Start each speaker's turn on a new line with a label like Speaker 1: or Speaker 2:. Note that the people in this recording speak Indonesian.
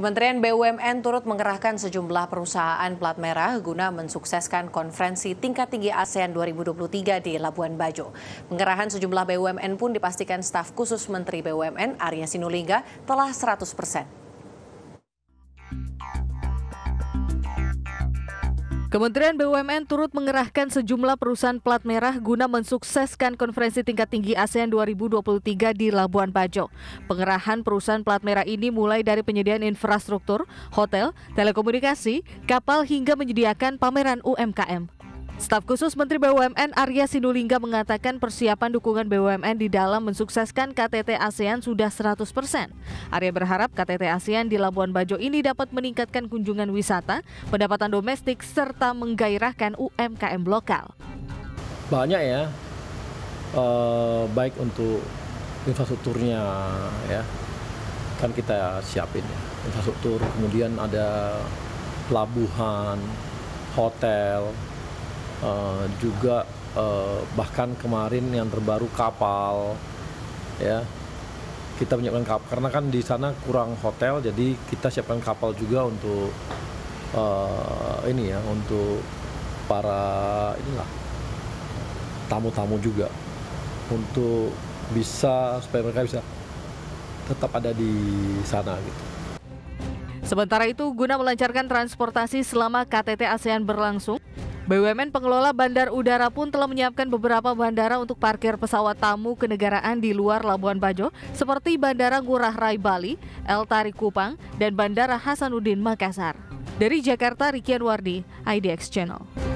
Speaker 1: Kementerian BUMN turut mengerahkan sejumlah perusahaan plat merah guna mensukseskan konferensi tingkat tinggi ASEAN 2023 di Labuan Bajo. Pengerahan sejumlah BUMN pun dipastikan staf khusus Menteri BUMN Arya Sinulinga telah 100 persen.
Speaker 2: Kementerian BUMN turut mengerahkan sejumlah perusahaan plat merah guna mensukseskan konferensi tingkat tinggi ASEAN 2023 di Labuan Bajo. Pengerahan perusahaan plat merah ini mulai dari penyediaan infrastruktur, hotel, telekomunikasi, kapal hingga menyediakan pameran UMKM. Staf khusus Menteri BUMN Arya Sinulinga mengatakan persiapan dukungan BUMN di dalam mensukseskan KTT ASEAN sudah 100%. Arya berharap KTT ASEAN di Labuan Bajo ini dapat meningkatkan kunjungan wisata, pendapatan domestik, serta menggairahkan UMKM lokal.
Speaker 3: Banyak ya, eh, baik untuk infrastrukturnya ya, kan kita siapin ya. infrastruktur, kemudian ada pelabuhan, hotel, Eh, juga uh, bahkan kemarin yang terbaru kapal ya kita menyiapkan kapal karena kan di sana kurang hotel jadi kita siapkan kapal juga untuk uh, ini ya untuk para inilah tamu-tamu juga untuk bisa supaya mereka bisa tetap ada di sana gitu.
Speaker 2: Sementara itu, guna melancarkan transportasi selama KTT ASEAN berlangsung, BUMN pengelola bandar udara pun telah menyiapkan beberapa bandara untuk parkir pesawat tamu kenegaraan di luar Labuan Bajo seperti Bandara Ngurah Rai Bali, El Tari Kupang, dan Bandara Hasanuddin Makassar. Dari Jakarta, Rikian Wardi, IDX Channel.